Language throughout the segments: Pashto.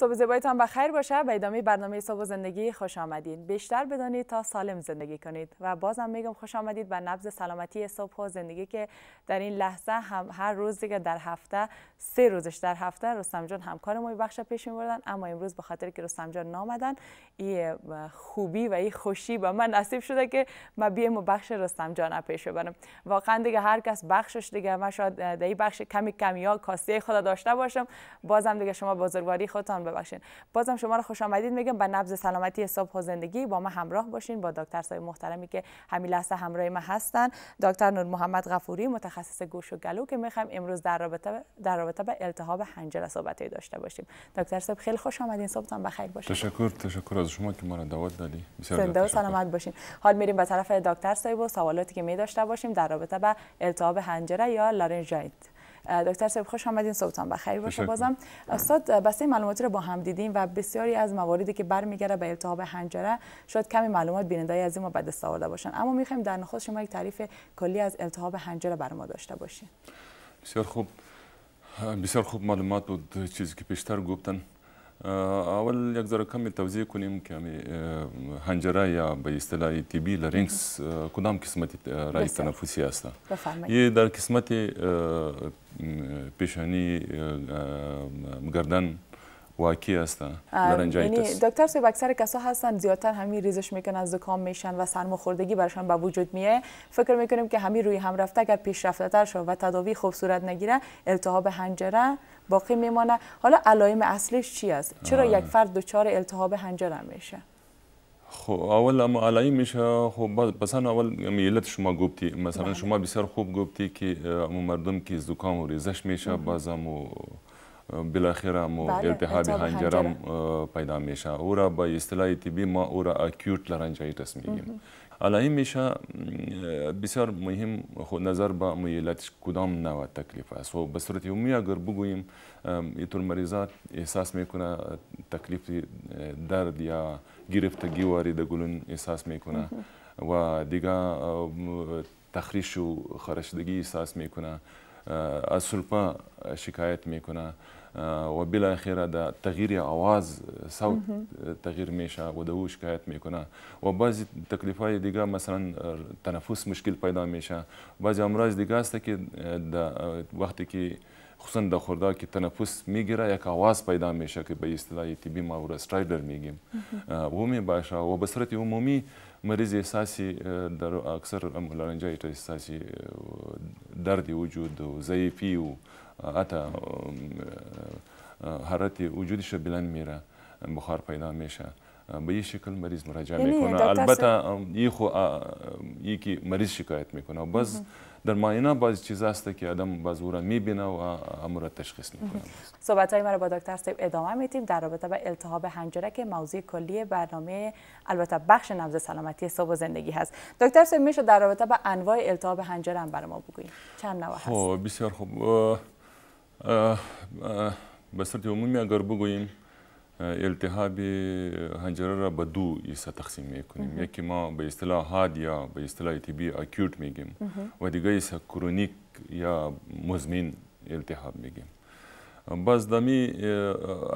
صبح زیبایتان به خیر باشه به ادامه برنامه صبح زندگی خوش آمدید بیشتر بدانید تا سالم زندگی کنید و بازم میگم خوش آمدید به نبض سلامتی صبح و زندگی که در این لحظه هم هر روز دیگه در هفته سه روزش در هفته رستم جان همکار ما بخش پیش می‌بردن اما امروز به خاطر که رستم جان نامدن این خوبی و این خوشی به من نصیب شده که ما و بخش رستم جان پیش ببرم واقعا دیگه هر کس بخشش دیگه من شاید در بخش کمی کمی ها کاسه خدا داشته باشم بازم دیگه شما بزرگواری خودتان ببخشین بازم شما رو خوش آمدید میگم به نبض سلامتی صبح و زندگی با ما همراه باشین با دکتر سای محترمی که همین لحظه همراه ما هستن دکتر نور محمد غفوری متخصص گوش و گلو که میخوایم امروز در رابطه در رابطه به التهاب حنجره صحبتی داشته باشیم دکتر صاحب خیلی خوش آمدین صبحتان بخیر باشین تشکر تشکر از شما که ما را دعوت دادی بسیار سلامت باشین حال میریم به طرف دکتر صاحب و سوالاتی که می داشته باشیم در رابطه به التهاب حنجره یا لارنژیت دکتر صاحب خوش آمدین صبحتان بخیر باشه بازم استاد بسته معلوماتی رو با هم دیدیم و بسیاری از مواردی که برمیگرده به التهاب هنجره شاید کمی معلومات بیننده از ما بد دست باشن اما میخوایم در نخست شما یک تعریف کلی از التهاب هنجره بر ما داشته باشین بسیار خوب بسیار خوب معلومات بود چیزی که پیشتر گفتن اول یک ذره کم توضیح کنیم که همی هنجره یا به اصطلاح تیبی لرینکس کدام قسمت رای تنفسی است یه در قسمت پیشانی گردن واکی هستن یعنی دکتر سیب اکثر کسا هستن زیادتر همین ریزش میکنن از زکام میشن و سرماخوردگی برشان به وجود میه فکر میکنیم که همین روی هم رفته اگر پیش رفته تر شد و تداوی خوب صورت نگیره التهاب هنجره باقی میمانه حالا علائم اصلیش چی است چرا یک فرد دچار التهاب هنجره میشه خب اول اما علایم میشه خب مثلا اول میلت یعنی شما گفتی مثلا بله. شما بسیار خوب گفتی که مردم که زکام و ریزش میشه بازم و بالاخره مو بله. التهاب هنجرم پیدا میشه او را به اصطلاح طبی ما او را اکیوت لرنجایتس میگیم علاوه میشه بسیار مهم خود نظر به میلتش کدام نوع تکلیف است و به صورت عمومی اگر بگوییم اینطور مریضات احساس میکنه تکلیف درد یا گرفتگی وارد گلون احساس میکنه و دیگه تخریش و خرشدگی احساس میکنه از سلپا شکایت میکنه وبالاخره ده تغيير اواز صوت تغيير ميشا ودو شكايات ميكونا وبعض تكليفاي ديغا مثلا تنفس مشكل پیدا ميشه بعض امراض ديغا است كي ده وقت كي خصوصا د خوردا کې تنفس میګره یک आवाज پیدا میشه که به اصطلاح طبي ماور استرایدر میگیم و می باشه و به صورت عمومی مریض احساسی در اکثر لارنجایت احساسی درد وجود و ضعیفی و حتی حرارت وجودش بلند میره بخار پیدا میشه به این شکل مریض مراجعه یعنی میکنه البته این خو یکی مریض شکایت میکنه باز در معاینه بعض چیز هست که آدم باز اورا میبینه و امور تشخیص میکنه صحبت های ما با دکتر سیب ادامه میتیم در رابطه با التهاب حنجره که موضوع کلی برنامه البته بخش نبض سلامتی صبح و زندگی هست دکتر سیب میشه در رابطه با انواع التهاب حنجره هم برای ما چند نوع هست خب بسیار خوب به صورت عمومی اگر بگوییم التهاب هنجره را به دو حصه تقسیم میکنیم یکی ما به اصطلاح حاد یا به اصطلاح طبی اکیوت میگیم و دیگه حصه کرونیک یا مزمین التهاب میگیم باز دمی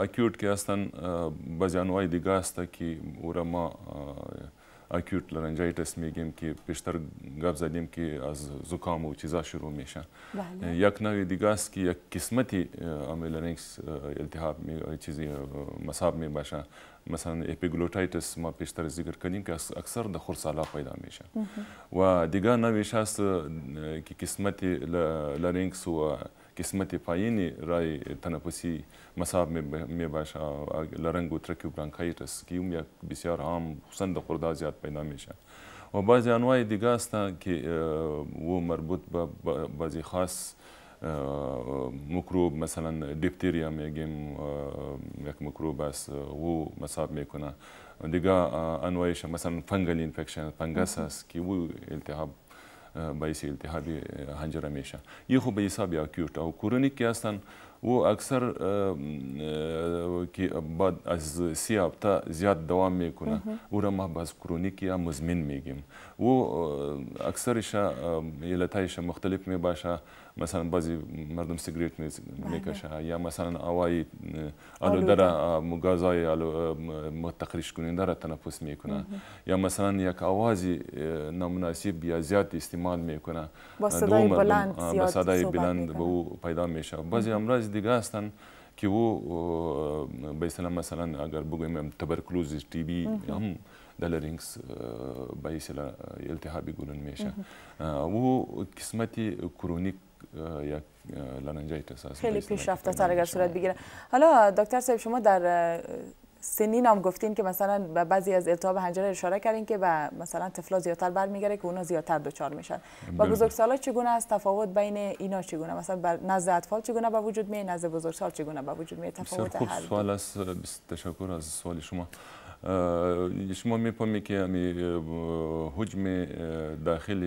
اکیوت که هستن بعضی انواع دیگه هست که او را ما اکیوت لرنجایتس میگیم که پیشتر گپ زدیم که از زکام و چیزا شروع میشن بله. یک نوع دیگه است که یک قسمتی امیلرینکس التهاب چیزی مصاب می باشه مثلا اپیگلوتایتس ما پیشتر ذکر کردیم که اکثر در خورسالا پیدا میشه و دیگه نویشاست که قسمت لرینکس و قسمت پایینی رای تنفسی مصاب می باشه لرنگ و ترکی و برانکایتس که اون بسیار عام خصوصا در خورده زیاد پیدا میشه و بعضی انواع دیگه هستن که و مربوط به بعضی خاص مکروب مثلا دیپتیریا میگیم یک مکروب است او مصاب میکنه دیگه انواعش مثلا فنگل انفکشن فنگس است که او التهاب باعث التهاب حنجره میشه این خب به حساب اکیوت او کرونیک که هستن او اکثر که بعد از سی هفته زیاد دوام میکنه او را ما باز کرونیک یا مزمن میگیم او اکثرش علتایش مختلف میباشه مثلا بعضی مردم سیگریت میکشن یا مثلا هوای آلوده را گازهای متخرج کننده را تنفس میکنن یا مثلا یک آوازی نامناسب یا زیاد استعمال میکنن با صدای بلند با صدای بلند به او پیدا میشه بعضی امراض دیگه هستند که او به اصطلاح مثلا اگر بگویم تبرکلوز تی بی هم د لرینکس به اصطلاح التهابی گلون میشه او قسمت کرونیک یک لاننجای است خیلی پیشرفته تر اگر صورت بگیره حالا دکتر صاحب شما در سنین هم گفتین که مثلا به بعضی از التهاب حنجره اشاره کردین که به مثلا طفلا زیادتر برمیگره که اونا زیادتر دچار میشن و بله. بزرگسالا چگونه است تفاوت بین اینا چگونه مثلا نزد اطفال چگونه با وجود می نزد بزرگسال چگونه با وجود می تفاوت هر سوال است تشکر از سوال شما شما میپامه که امی حجم داخل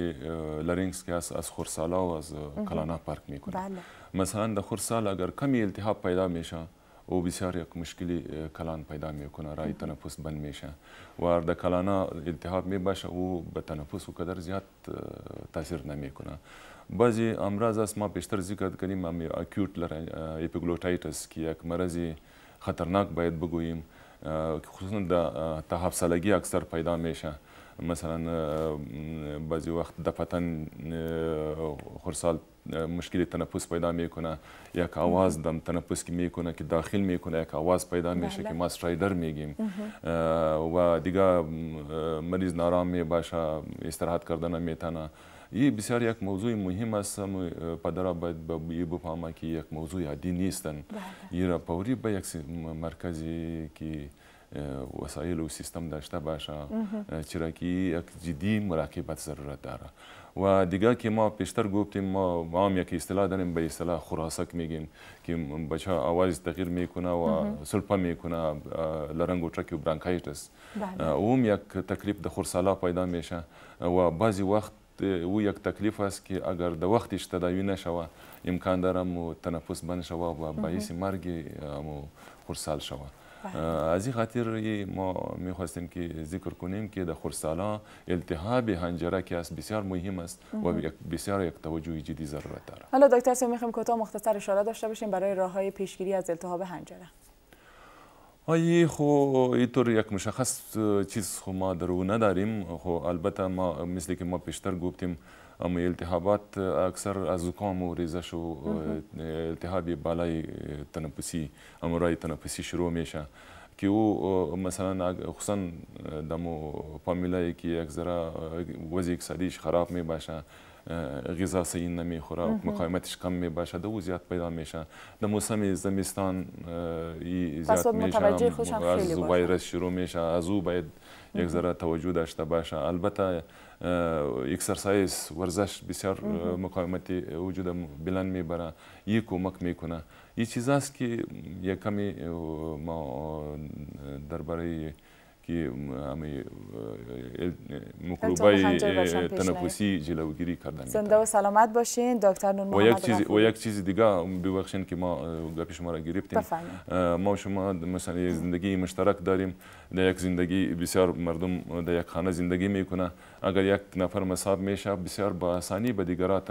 لرنگس که از, از خورسالا و از کلانا پارک میکنه بله. مثلا در خورسال اگر کمی التهاب پیدا میشه او بسیار یک مشکلی کلان پیدا میکنه رای تنفس بند میشه و در کلانا التهاب میباشه او به تنفس و قدر زیاد تاثیر نمیکنه بعضی امراض است ما پیشتر ذکر کردیم امی اکیوت اپیگلوتایتس که یک مرضی خطرناک باید بگوییم خصوصا در تحب سالگی اکثر پیدا میشه مثلا بعضی وقت دفتن خرسال مشکل تنفس پیدا میکنه یک آواز دم تنفس که میکنه که داخل میکنه یک آواز پیدا میشه که ما سٹرایدر میگیم و دیگه مریض نارام می باشه استراحت کردن میتنه این بسیار یک موضوع مهم است پدرها باید به با بفهمه که یک موضوع عادی نیستن این را پوری به یک مرکزی که وسایل و سیستم داشته باشه چرا که یک جدی مراقبت ضرورت داره و دیگه که ما پیشتر گفتیم ما هم یک اصطلاح داریم به اصطلاح خراسک میگیم که بچه آواز تغییر میکنه و سلپا میکنه لرنگ و ترکی و برانکایتس او هم یک تکلیف د خورسالا پیدا میشه و بعضی وقت او یک تکلیف است که اگر در وقتش تداوی نشود امکان دارم تنفس بند شود و باعث مرگ خورسال شود از این خاطر ما میخواستیم که ذکر کنیم که در خورسالا التهاب هنجره که است بسیار مهم است و بسیار یک توجه جدی ضرورت دارد حالا دکتر سمیخیم کوتاه مختصر اشاره داشته باشیم برای راه های پیشگیری از التهاب هنجره آیه خو اینطور یک مشخص چیز خو ما درو نداریم خو البته ما مثل که ما پیشتر گفتیم اما التهابات اکثر از زکام و ریزش و التهاب بالای تنفسی امراض تنفسی شروع میشه که او مثلا خصوصا دمو فامیلایی که یک ذره وضع اقتصادیش خراب می باشه غذا صحیح نمی خوراک مقاومتش کم می باشه دو زیاد پیدا میشه در موسم زمستان زیاد میشه از ویروس شروع میشه از او باید یک ذره توجه داشته باشه البته اکسرسایز ورزش بسیار مقاومتی وجود بلند میبره یه کمک میکنه یه چیز است که یک کمی ما درباره که همه مکروبای تنفسی جلوگیری کردن زنده و سلامت باشین دکتر نور محمد و یک چیز و یک چیز دیگه ببخشین که ما گپی شما را گرفتیم ما شما مثلا زندگی مشترک داریم در یک زندگی بسیار مردم در یک خانه زندگی میکنه اگر یک نفر مصاب میشه بسیار با آسانی به دیگران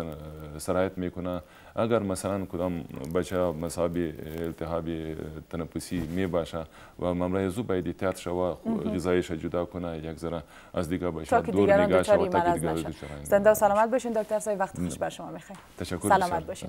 سرایت میکنه اگر مثلا کدام بچه مصاب التهاب تنفسی می باشه و ممرض او باید احتیاط شوه غذایش جدا کنه یک ذره از دیگه باشه دور نگاه شود تا دیگران دچار نشن زنده و سلامت باشین دکتر سای وقت خوش بر شما میخوایم تشکر سلامت باشین